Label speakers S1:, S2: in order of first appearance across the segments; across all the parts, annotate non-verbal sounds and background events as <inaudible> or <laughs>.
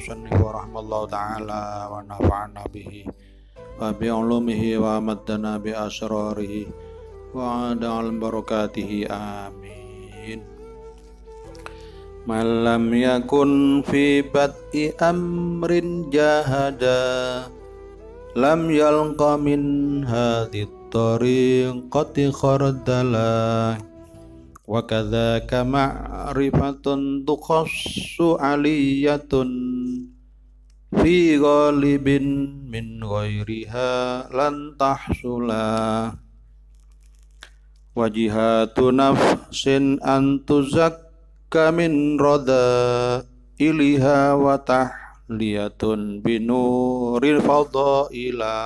S1: Shalihulah dan Alaihi Malam yang kunfi bati amrin jahada, lamyal komin hati toring koti kordala, wakada kama rifaatun tu kosu aliyatun fi ghalibin min ghairiha lan tahsula wajihatu nafsin antuzakka min roda iliha wa tahliyatun binuril fadaila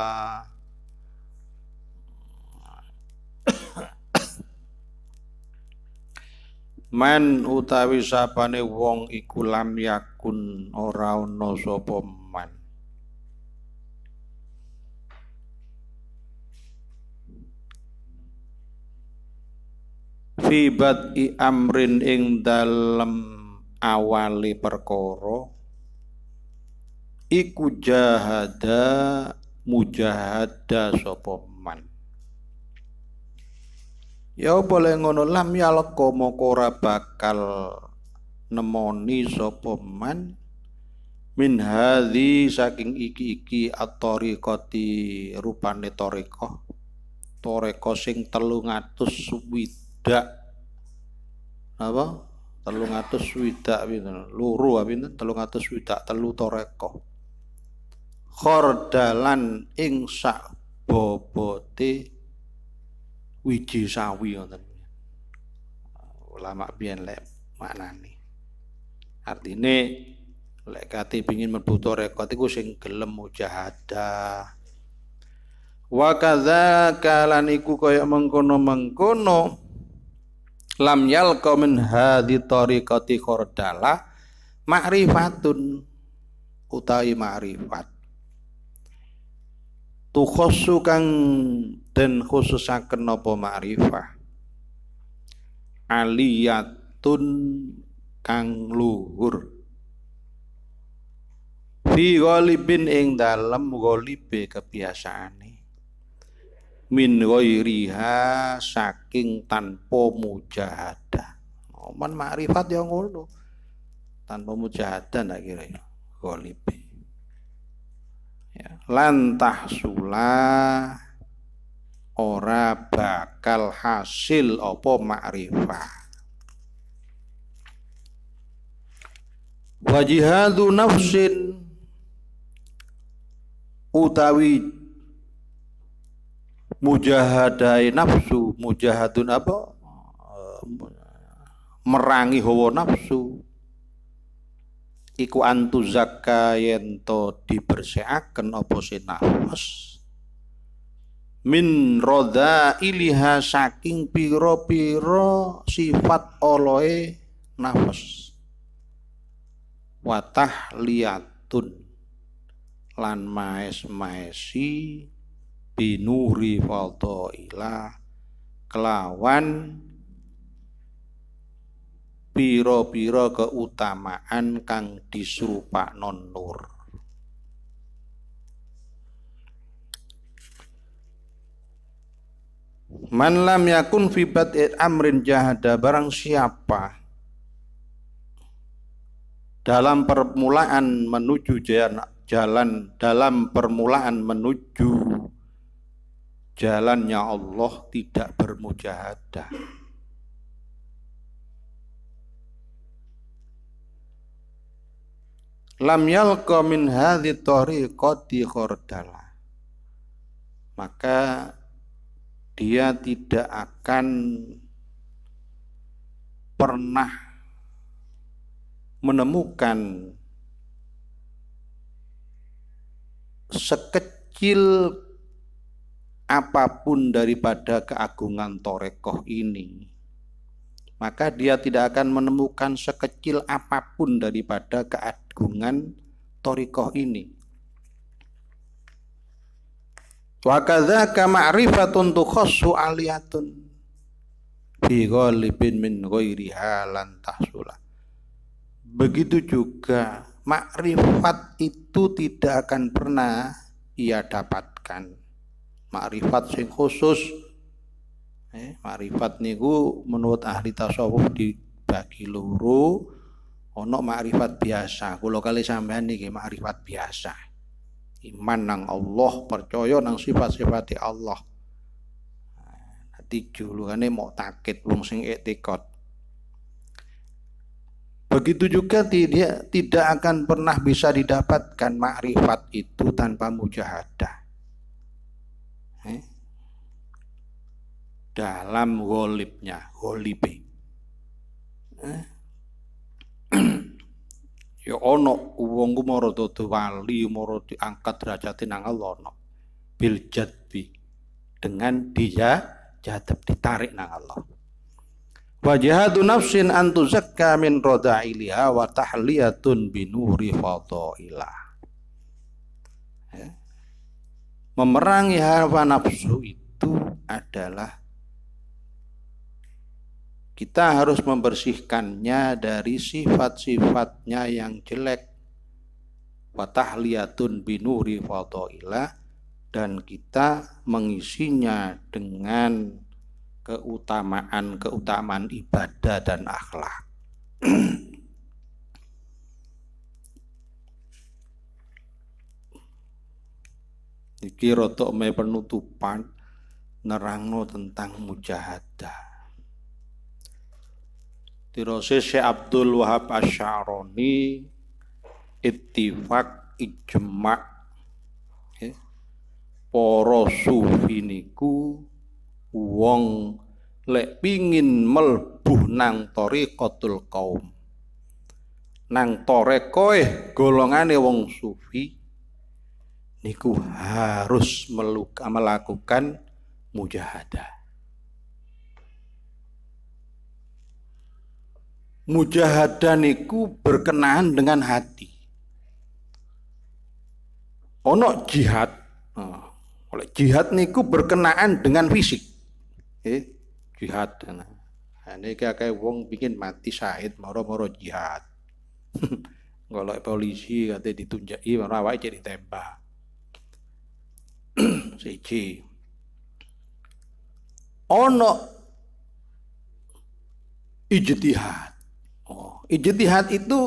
S1: men utawi sapane wong iku lam yakun ora ana sapa fi bad'i amrin ing dalem awali perkara iku jahada mujahada sapa man ya boleh ngono lam yalqa moko bakal nemoni sapa man min hadhi saking iki-iki at-tariqati rupane toreko toreko sing telungatus widak apa telung atus widak pinten luru pinten telung atus widak telu toreko khordalan ing sak bobote wiji sawi ngoten ulama biyen lek maknane artine lek kate pengin mlebu toreko iku sing gelem mujahadah wa kadzaka lan iku kaya mengkono-mengkono lam yalqa min hadhi tariqati khordala ma'rifatun utawi ma'rifat khusu kang den khususaken napa ma'rifah aliyatun kang luhur fi ghalibin ing dalem ghalibe kebiasaane min ghairiha saking tanpa mujahadah. Oman oh, man makrifat yang ngono. Tanpa mujahadah ndak kira ya. Ghalibi. Ya, lantah sula ora bakal hasil apa makrifah. Wajihadu nafsin utawi mujahadai nafsu mujahadun apa merangi hawa nafsu iku antu zakayento dibersihaken dibersihkan apa nafas min roda iliha saking piro-piro sifat oloe nafas watah liatun lan maes maesi binuri fadailah kelawan piro-piro keutamaan kang disrupa non nur Man lam yakun fi amrin jahada barang siapa dalam permulaan menuju jalan, jalan dalam permulaan menuju jalannya Allah tidak bermujahadah. Lam yalqa min hadhi tariqati khordala. Maka dia tidak akan pernah menemukan sekecil apapun daripada keagungan torekoh ini, maka dia tidak akan menemukan sekecil apapun daripada keagungan torekoh ini. Wakadzaka ma'rifatun tukhassu aliyatun fi min Begitu juga makrifat itu tidak akan pernah ia dapatkan makrifat sing khusus eh, makrifat niku menurut ahli tasawuf dibagi loro ana makrifat biasa kula kali sampean niki makrifat biasa iman nang Allah percaya nang sifat-sifat Allah nanti julukane mau takit wong sing etikot Begitu juga tidak tidak akan pernah bisa didapatkan makrifat itu tanpa mujahadah eh, dalam golipnya golibe. Eh. <clears throat> ya ono uangku moro mara wali, moro diangkat derajatin nangal lono Bil jadbi dengan dia jadab ditarik nang Allah. Wa nafsin an kamin roda ilia wa tahliyatun binuri fadailah. Ya memerangi hawa nafsu itu adalah kita harus membersihkannya dari sifat-sifatnya yang jelek watahliyatun binuri fadailah dan kita mengisinya dengan keutamaan-keutamaan ibadah dan akhlak. <clears throat> Iki rotok me penutupan nerangno tentang mujahadah. Tirose Syekh Abdul Wahab Asy'arani ittifaq ijma' okay. Ya, para sufi niku wong lek pingin melbuh nang tariqatul kaum nang torekoe golongane wong sufi niku harus meluka, melakukan mujahadah. Mujahadah niku berkenaan dengan hati. Ono jihad, nah, oleh jihad niku berkenaan dengan fisik. Eh, jihad. Nah, nah ini kayak wong bikin mati Said moro-moro jihad. Kalau <laughs> polisi katanya ditunjai, merawat jadi tembak <clears throat> siji ono ijtihad oh ijtihad itu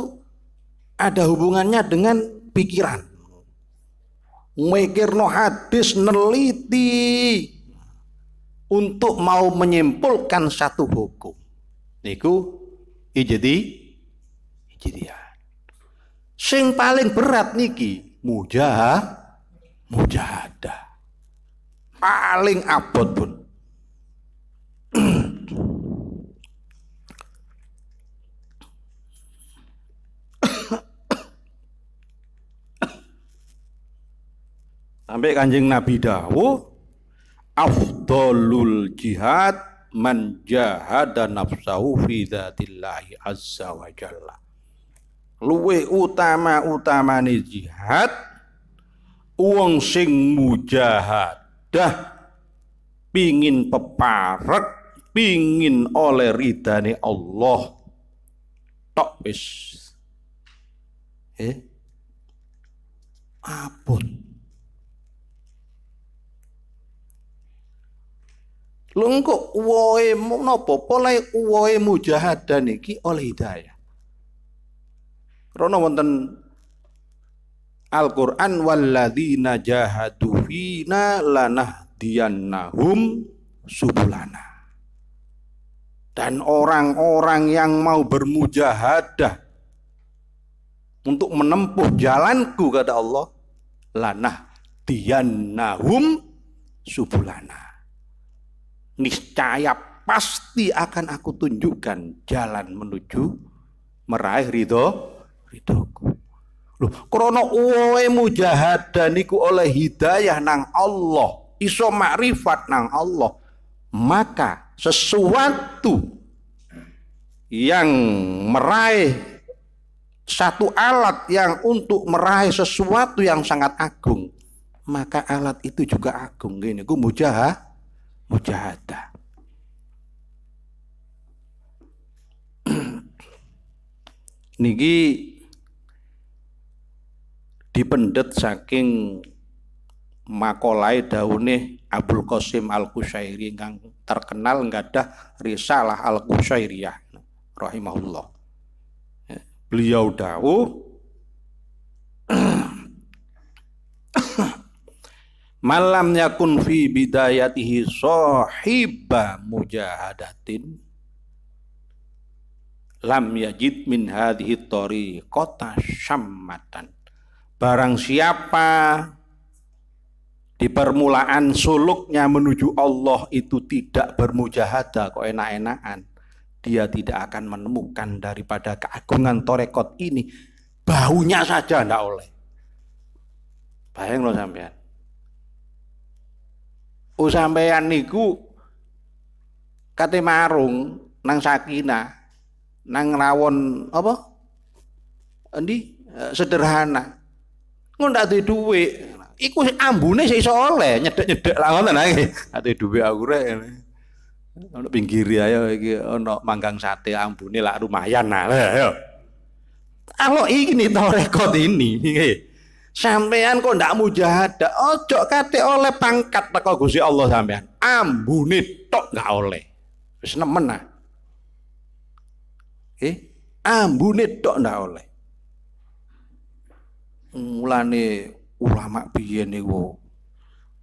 S1: ada hubungannya dengan pikiran mikirno hadis neliti untuk mau menyimpulkan satu hukum niku ijdi ijtihad sing paling berat niki mujah mujahadah. Paling abot pun. Sampai kanjeng Nabi Dawu, afdolul jihad man jahada nafsahu fi dzatillahi azza wa jalla. Luwe utama-utamane jihad wong sing mujahadah pingin peparek pingin oleh ridane Allah tok wis eh abot Lho engko uwoe napa pola uwoe mujahadan iki oleh hidayah. Rono wonten Al-Qur'an walladzina jahadu fina diannahum subulana. Dan orang-orang yang mau bermujahadah untuk menempuh jalanku kata Allah, lanah diannahum subulana. Niscaya pasti akan aku tunjukkan jalan menuju meraih ridho ridhoku. Loh, krono uwe mujahadah niku oleh hidayah nang Allah, iso makrifat nang Allah, maka sesuatu yang meraih satu alat yang untuk meraih sesuatu yang sangat agung, maka alat itu juga agung. Gini, gue mujahad, mujahadah. <clears throat> Niki dipendet saking makolai daune Abdul Qasim al Kusairi yang terkenal nggak ada risalah al Kusairiyah rahimahullah. Ya, beliau dawuh <clears throat> Malam yakun fi bidayatihi sahiba mujahadatin lam yajid min hadhihi tariqata syammatan Barang siapa di permulaan suluknya menuju Allah itu tidak bermujahadah kok enak-enakan dia tidak akan menemukan daripada keagungan torekot ini baunya saja ndak oleh bayang lo sampean usampean oh, niku kate marung nang sakina nang rawon apa endi eh, sederhana nggak ndak duwe dhuwit. Iku ambune sik iso oleh, nyedek-nyedek lah ngoten ae. Ndak duwe dhuwit aku rek. Ono pinggir ayo iki ono manggang sate ambune lah, lumayan lah, Ayo. Kalau ini to rekod ini, sampean kok ndak mujahadah ojo kate oleh pangkat teko Gusti Allah sampean ambune tok gak oleh wis nemen ah eh ambune tok ndak oleh mulane ulama biyen niku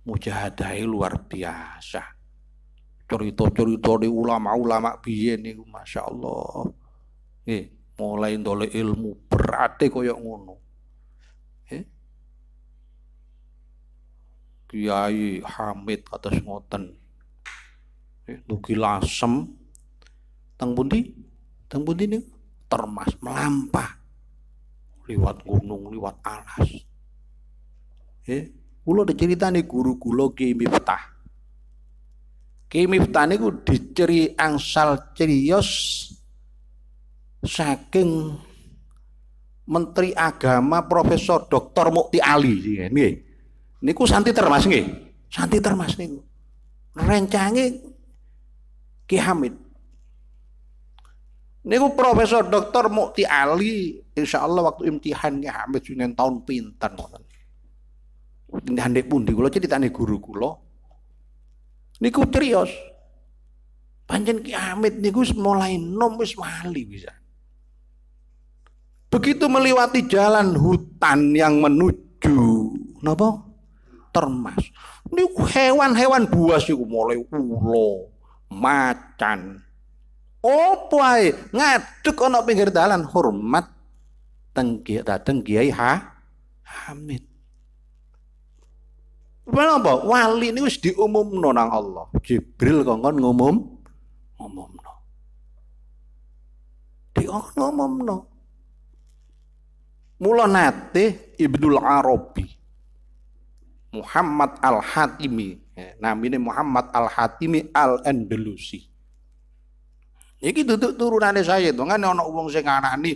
S1: mujahadahe luar biasa. Cerita-cerita ulama-ulama biyen niku masyaallah. Eh, mulai ndolek ilmu berate koyo ngono. Eh. Kiai Hamid atas ngoten. Eh, dugi lasem teng pundi? Teng pundi nih termas melampah liwat gunung, liwat alas. Eh, Ya, cerita nih guru kula Ki Miftah. nih Miftah niku diceri angsal cerios saking Menteri Agama Profesor Dr. Mukti Ali nggih. Niku santi termas nggih. Santi termas niku. Rencange Ki Hamid. Niku Profesor Dr. Mukti Ali, insya Allah waktu imtihan Ki ya, hampir sembilan tahun pinten dek pun di gula jadi critane guru kula. Niku trios. Panjen Ki Hamid niku mulai nomis mali wali bisa. Begitu melewati jalan hutan yang menuju napa? Termas. Niku hewan-hewan buas niku mulai ulo macan, Opo ae ngaduk ana pinggir dalan hormat tenggi dateng Kiai ha, Hamid. Menapa wali niku wis diumumno nang Allah. Jibril kongkon ngumum ngumumno. Diok no. Mula nate Ibnul Arabi Muhammad Al-Hatimi. Eh, ini Muhammad Al-Hatimi Al-Andalusi. Iki duduk turunane Sayyid. nono uang saya sing ngarani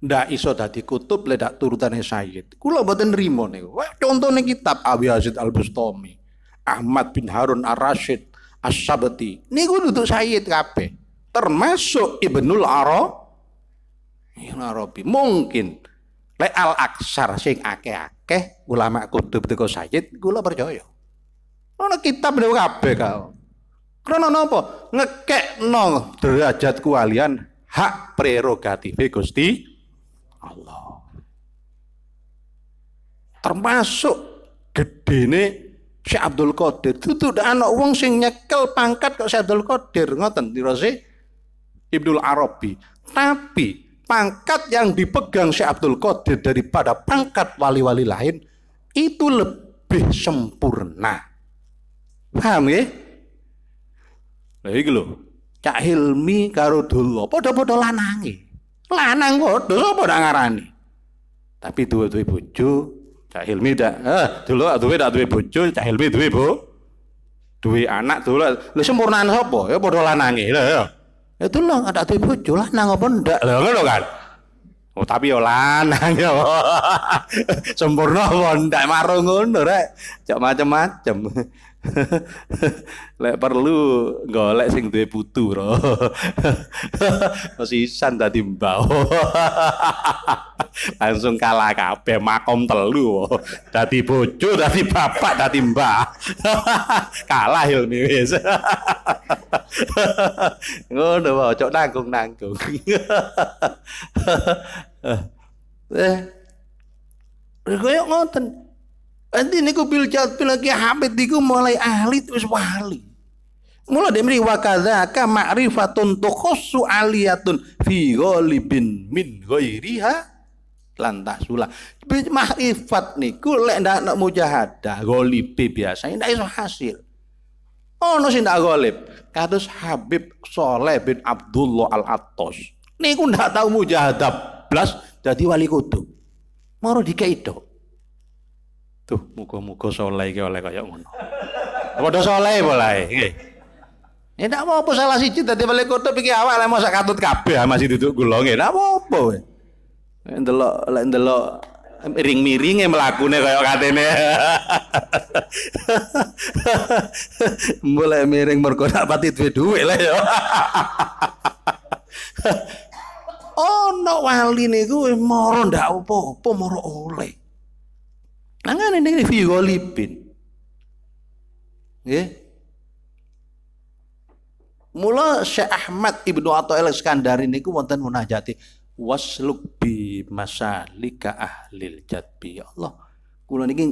S1: ndak iso dadi kutub lek dak turunane Sayyid. Kula mboten nrimo niku. Contone kitab Abi Yazid Al-Bustami, Ahmad bin Harun ar Rashid, As-Sabati. Niku duduk Sayyid kabeh. Termasuk Ibnul Arabi. Ibnul Arabi mungkin le Al-Aksar sing akeh-akeh ulama kutub teko Sayyid kula percaya. Nono kitab niku kabeh kau. Krono nopo no derajat kualian hak prerogatif Gusti Allah. Termasuk gede ini si Abdul Qadir itu tidak ada orang yang nyekel pangkat kok si Abdul Qadir ngoten tirose Ibnul Arabi. Tapi pangkat yang dipegang si Abdul Qadir daripada pangkat wali-wali lain itu lebih sempurna. Paham ya? Lah iki lho, Cak Hilmi karo Dulla padha-padha lanange. Lanang padha sapa ndak ngarani. Tapi duwe-duwe bojo, Cak Hilmi eh, dak eh Dulla duwe dak duwe bojo, Cak Hilmi duwe bo. Duwe anak loh, Lho sempurnaan sapa? Ya padha lanange. Lah ya. Ya Dulla ada duwe bojo lanang apa ndak? Lah ngono kan. Oh tapi yo ya lanang yo. Ya. <laughs> Sempurna apa ndak marung ngono rek. Cak macam-macam. <laughs> Lek perlu golek sing duwe putu, Bro. <laughs> Mesisan dadi mbao. <laughs> Langsung kalah kabeh makom telu. Dadi bojo, dadi bapak, dadi mbah. kalah Hilmi wis. Ngono wae, cok nanggung-nanggung. eh. Koyo ngoten. Nanti niku bil bil lagi habib diku mulai ahli terus wali. Mulai dari wakada kadzaka ma'rifatun tukhassu aliyatun fi ghalibin min ghairiha lantas sula. Makrifat niku lek ndak nak mujahadah golip biasa ndak iso hasil. Ono sing ndak ghalib. Kados Habib Soleh bin Abdullah Al-Attas. Niku ndak tahu mujahadah plus jadi wali kutu Moro dikei Tuh, muga-muga soleh iki oleh kaya ngono. Padha soleh boleh. nggih. Ya ndak apa-apa salah siji dadi balik kutub iki awak lek mosok katut kabeh ah, masih duduk kula nggih. Ndak apa-apa. Lek ndelok lek ndelok miring-miringe mlakune kaya katene. Mulai miring mergo nak pati duwe dhuwit lah ya. Ono wali niku moro ndak apa-apa moro oleh. Angan ini fi golipin. Nggih. Mula Syekh Ahmad Ibnu Athaillah Iskandari niku wonten munajati wasluk bi masalika ahlil jadbi. Ya Allah, kula niki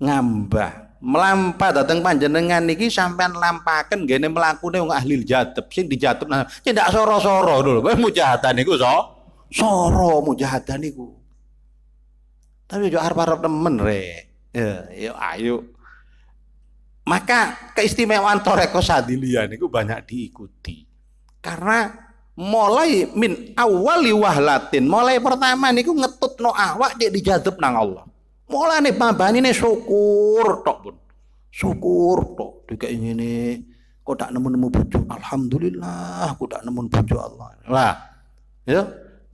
S1: ngambah melampah datang panjenengan niki sampean lampaken gene mlakune wong ahli jatep sing dijatep nah, tidak soro-soro dulu, kowe mujahatan niku so soro mujahatan niku tapi yo arep-arep temen re. Ya, yo ayo. Maka keistimewaan Toreko Sadilian itu banyak diikuti. Karena mulai min awali wahlatin, mulai pertama niku ngetut no awak dia dijadep nang Allah. Mulai nih babani nih syukur tok pun. Syukur tok. Juga ini kok tak nemu-nemu bujuk. Alhamdulillah, aku tak nemu bujuk Allah. Lah, ya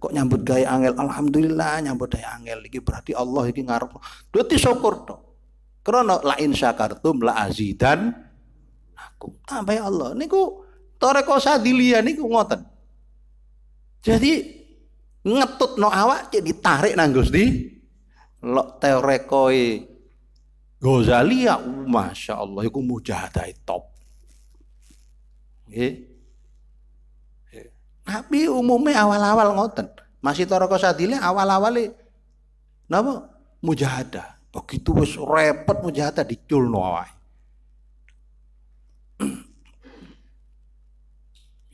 S1: kok nyambut gaya angel alhamdulillah nyambut gaya angel iki berarti Allah iki ngarep ti syukur to krono la in syakartum la azidan aku tambah ya Allah niku toreko sadilia ku ngoten jadi ngetut no awak jadi tarik nang di, lo teorekoi Gozalia ya, oh, masya Allah iku mujahadah top nggih tapi umumnya awal-awal ngoten. Masih toroko sadile awal awali napa mujahadah. Begitu wis repot mujahada diculno wae.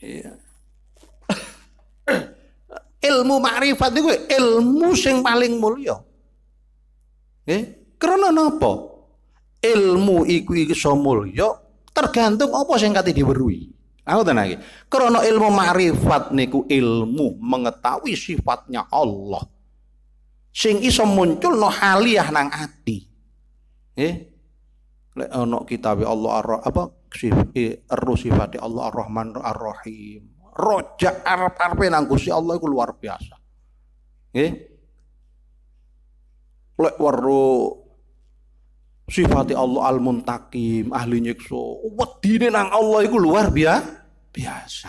S1: Iya. ilmu makrifat itu ilmu sing paling mulia. Nggih, krana napa? Ilmu iku iso mulya tergantung apa sing kate diweruhi. Aku tenang lagi. Karena ilmu makrifat niku ilmu mengetahui sifatnya Allah. Sing iso muncul no haliah nang ati. Eh, Lek ono kitabe Allah ar apa eh, sifat Allah Ar-Rahman Ar-Rahim. Rojak arep-arepe nang Gusti Allah iku luar biasa. Nggih. Lek weruh Sifati Allah al-muntakim, ahli nyiksa. Wedine nang Allah itu luar biasa. Biasa.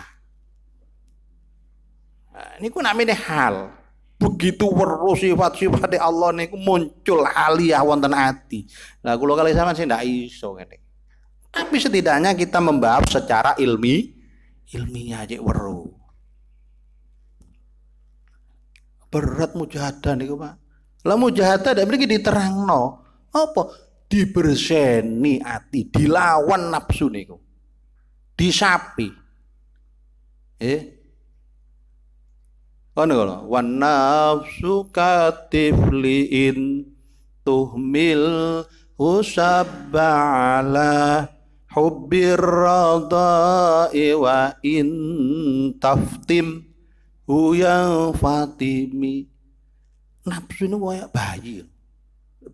S1: Nah, ini ku namanya hal. Begitu perlu sifat-sifat Allah ini muncul haliah wonten hati. Nah kalau kali sama sih tidak iso ngene. Tapi setidaknya kita membahas secara ilmi ilminya aja perlu Berat mujahadah niku, Pak. Lah mujahadah dak mriki diterangno. Apa? diberseni ati, dilawan nafsu niku. Disapi. Eh. Ngono lho, wan nafsu katifliin tuhmil usabala hubir hubbir radai wa in taftim huyang fatimi nafsu ini kayak bayi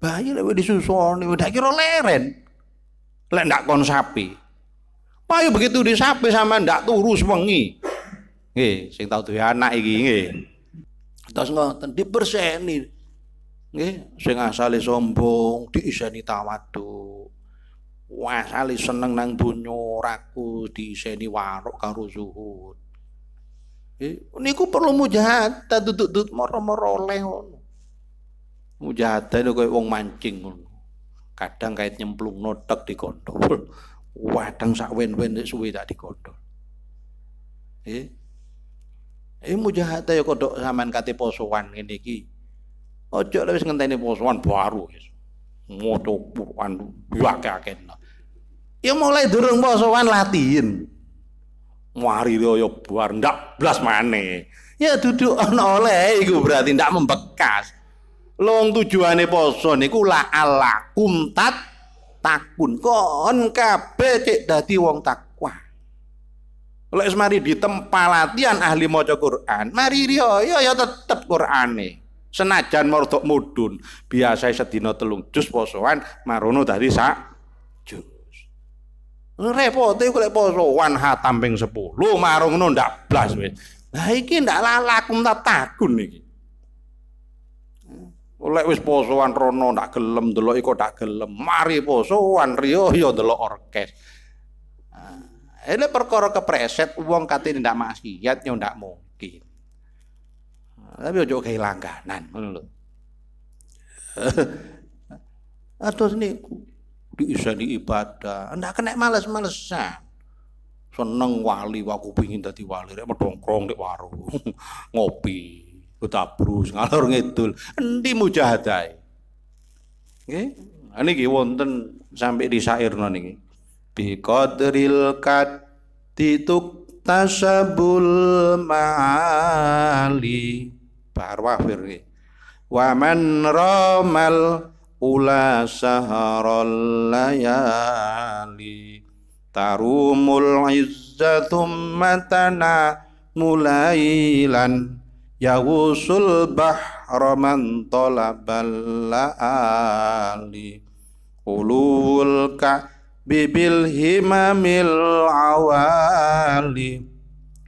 S1: bayi lewat disusoni udah kira leren lek ndak kon sapi payu begitu disapi sama ndak turu semengi nggih sing tau duwe anak iki nggih terus ngoten berseni, nggih sing asali sombong tawadu, wah asali seneng nang donya raku iseni warok karo zuhud ini ku perlu tak duduk-duduk moro-moro oleh Mujahadane koyo wong mancing ngono. Kadang kait nyemplung notek di kontol. <laughs> Wadang sak wen-wen nek suwe tak dikontol. Eh. Eh mujahadah ya kodok sampean kate posoan ngene iki. Aja wis ngenteni posoan baru. Moto Quran yakaken. Ya mulai durung posoan latihin. Muari ya buar ndak blas maneh. Ya duduk ana oleh iku berarti ndak membekas. Lo wong tujuane poso niku ala tat takun. Kon kabeh cek dadi wong takwa. Lek semari ditempa latihan ahli maca Quran, mari riyo yo ya yo tetep Qurane. Senajan mordok mudun, biasa sedina telung jus posoan marono dadi sak jus. Repote kok lek posoan hatam ping 10, Marono ndak blas wis. Lah iki ndak lalakum tak takun iki. Lek wis posoan rono tak gelem delok iku tak gelem. Mari posoan riyo ya delok orkes. Nah, ini perkara kepreset wong kate ndak maksiat yo ya ndak mungkin. Nah, tapi ojo kayak langganan ngono lho. <laughs> Atus niku diisani ibadah, ndak kena males-malesan. Seneng wali, aku pingin dadi wali, rek medongkrong di warung, <laughs> Ngopi tabrus ngalor ngidul endi mujahadahe nggih niki wonten sampai di syairna niki bi qadril kat tituk tasabul mali, barwafir nggih wa man ramal ula saharol layali tarumul izzatum matana mulailan Yawusul bahra man talabal la'ali Ulul ka'bibil himamil awali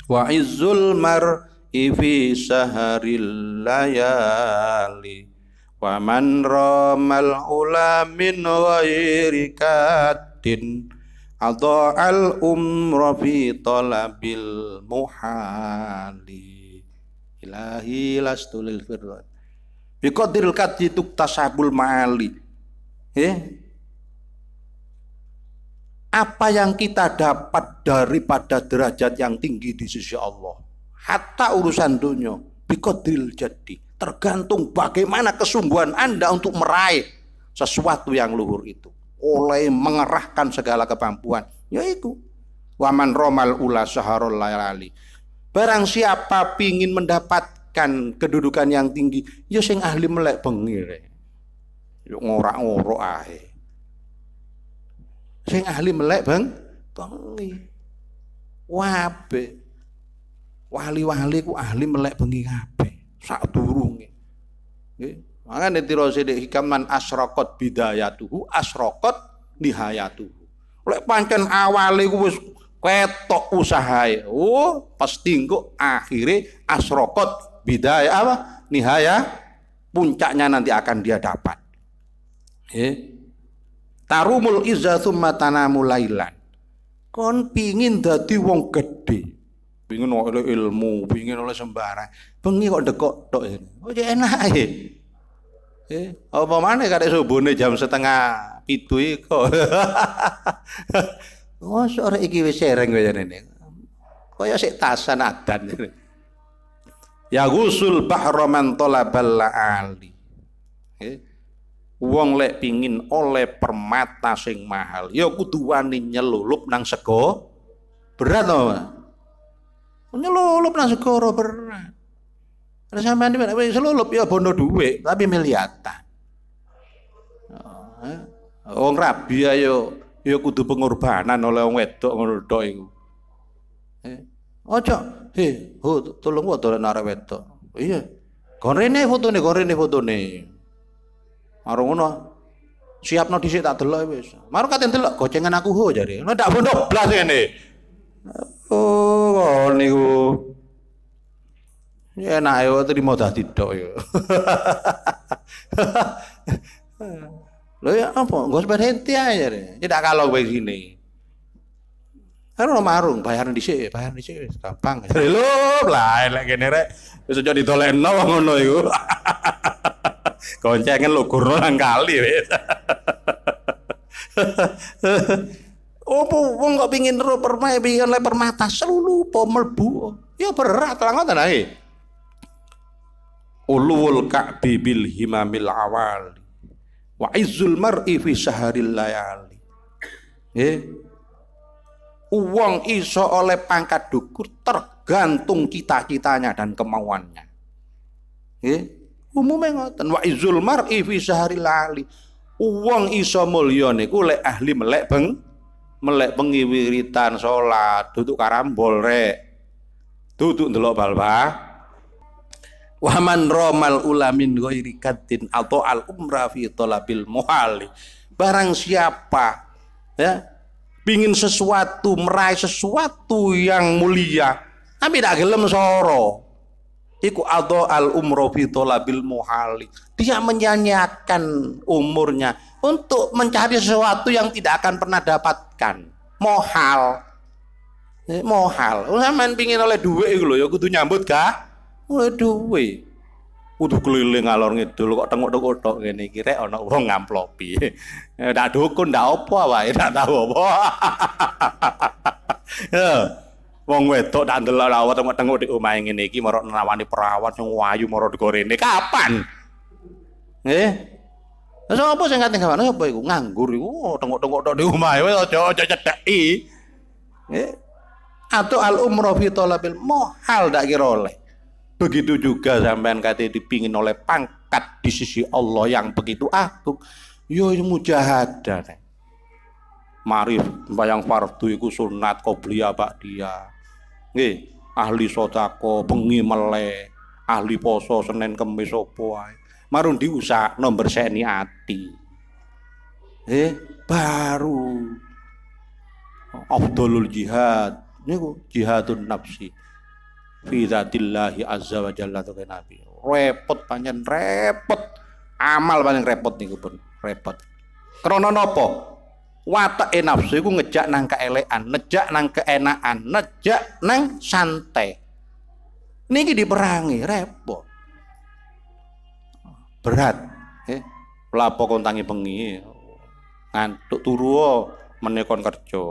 S1: Wa izzul mar'i fi saharil layali Wa man ramal ula min ghairi katin Adha'al umra fi talabil muhali Ilahi lastu lil firran. Biqadril kadhi tuktasabul ma'ali. Eh? Apa yang kita dapat daripada derajat yang tinggi di sisi Allah. Hatta urusan dunia. Biqadril jadi. Tergantung bagaimana kesungguhan Anda untuk meraih sesuatu yang luhur itu. Oleh mengerahkan segala kemampuan. Yaitu. Waman romal ula saharul layali Barang siapa pingin mendapatkan kedudukan yang tinggi, ya sing ahli melek bengi rek. Yo ya ngorak-ngorok ae. Sing ahli melek beng bengi. Wabe. Wali-wali ku ahli melek bengi kabeh. Sak durunge. Nggih. Makane tiro sithik hikaman asrokot bidayatuhu asrokot nihayatuhu. Lek pancen awale ku wis ketok usahai oh pasti engko akhirnya asrokot bidaya apa nihaya puncaknya nanti akan dia dapat eh. tarumul izza matanamu tanamu lailan kon pingin dadi wong gede pingin oleh ilmu pingin oleh sembarang bengi kok dekok tok oh ya enak ya. eh apa mana kadek nih jam setengah pitu kok <laughs> Oh ora iki wis sereng kaya ngene. Kaya sik tasan adan. Ya gusul bahra man talabal ali. Okay. Wong lek pingin oleh permata sing mahal, ya kudu wani nyelulup nang sego berat to, Pak. Nyelulup nang sego berat. Ada sampean iki selulup ya bondo dhuwit, tapi miliatan. Oh, eh. Wong oh, rabi ayo ya kudu pengorbanan oleh wong wedok ngono tok iku. aja, eh, he, ho tolong wae dolan arek wedok. Iya. Gorene fotone, gorene fotone. Arung ngono. Siapno dhisik tak delok wis. Maro katen delok gocengan aku ho jare. noda ndak mondok blas ngene. Oh, ngono niku. Ya enak ya terima dadi tok ya. <laughs> Loh ya apa? Gak berhenti aja deh. Tidak kalau begini. Kan ono marung bayaran bayar bayaran sini, gampang. <laughs> Lho, lah elek gini rek wis aja ditolekno wong itu. <laughs> Goncengin Koncengen lugurno yang kali oh <laughs> Opo wong nggak pingin ro permai pingin le permata selulu po bu. Ya berat langsung ngoten Ulul kak himamil awal. Wa izzul mar'i fi syahril layali. Nggih. Uang iso oleh pangkat dukur tergantung cita-citanya dan kemauannya. Nggih. Umumnya ngoten wa izzul mar'i fi syahril layali. Uang iso mulya niku lek ahli melek beng melek pengiwiritan sholat salat, duduk karambol rek. Duduk ndelok bal-bal Waman romal ulamin ghairi katin atau al umrah fi talabil muhali. Barang siapa ya pingin sesuatu, meraih sesuatu yang mulia, tapi tidak gelem soro. Iku atau al umroh fi talabil muhali. Dia menyanyiakan umurnya untuk mencari sesuatu yang tidak akan pernah dapatkan. Mohal. Eh, mohal. Sampeyan pingin oleh duit iku lho ya kudu nyambut kah? Waduh we. Kudu keliling alor ngidul kok tengok-tengok tok ngene iki rek ana wong ngamplopi. Eh, ndak dukun ndak apa wae ndak tahu apa. <laughs> Ya, wong wedok tak ndelok lawat tengok-tengok di omahe ngene iki marok nawani perawat sing wayu marok digorene. Kapan? Nggih. Eh? Lah sapa ya, sing kating gawane sapa ya, iku? Nganggur iku tengok-tengok tok di omahe wis aja aja cedheki. Nggih. Eh, Atau al umroh fi talabil mohal dak kira oleh. Begitu juga sampean kate dipingin oleh pangkat di sisi Allah yang begitu agung. Yo ya, mujahadah. Marif bayang fardu iku sunat qobliya dia. Nggih, ahli sodako bengi melek, ahli poso Senin Kamis apa ae. Marun diusak nomor seni ati. Eh, baru Abdulul jihad niku jihadun nafsi fi azza wa jalla tuh nabi repot panjang repot amal paling repot niku pun repot krana napa watake nafsu iku ngejak nang keelean, ngejak nang keenaan ngejak nang santai niki diperangi repot berat eh lapo kontangi bengi ngantuk turu menekon kerja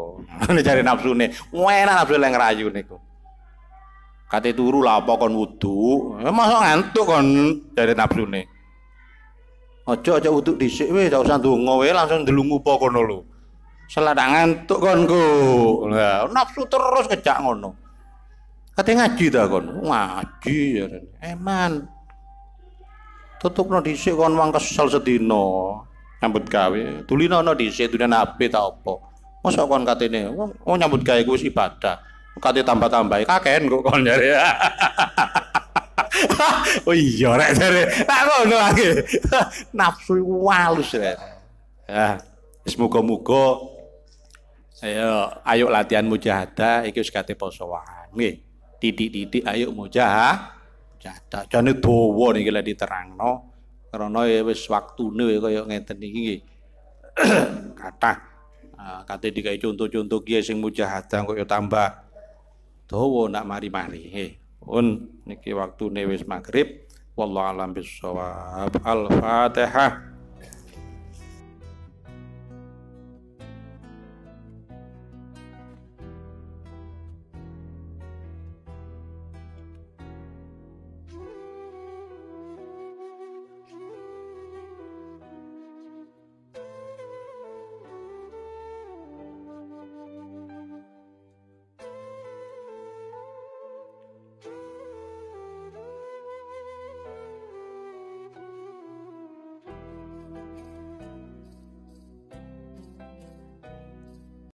S1: <laughs> cari nafsu nih Wena nafsu yang rayu niku Kate turu lah apa kon wudu. Ya ngantuk kon dari nafsune. Ojo ojo wudu dhisik wis, gak usah ndonga wae langsung ndelungu apa kono lho. Selarang ngantuk ku, Lah nafsu terus kejak ngono. Kate ngaji ta kon? Ngaji ya. Eman. Tutupno dhisik kon wong kesel sedina. Nyambut gawe. Tulino ana dhisik dunia nabi ta apa? Masa kon katene wong nyambut gawe kuwi ibadah. Kate tambah-tambah kaken kok kon jare. <laughs> oh iya rek jare. Tak ngono <laughs> Nafsu walus rek. Ya, wis ayo ayo latihan mujahadah iki wis kate poso wae. Titik-titik ayo mujahadah. Mujahadah jane dawa niki lek diterangno karena ya wis waktune ya kaya ngeten iki nggih. kata, kate dikai contoh-contoh kiai sing mujahadah kok ya tambah dawa nak mari-mari. Pun niki waktune wis maghrib. Wallahu a'lam Al-Fatihah.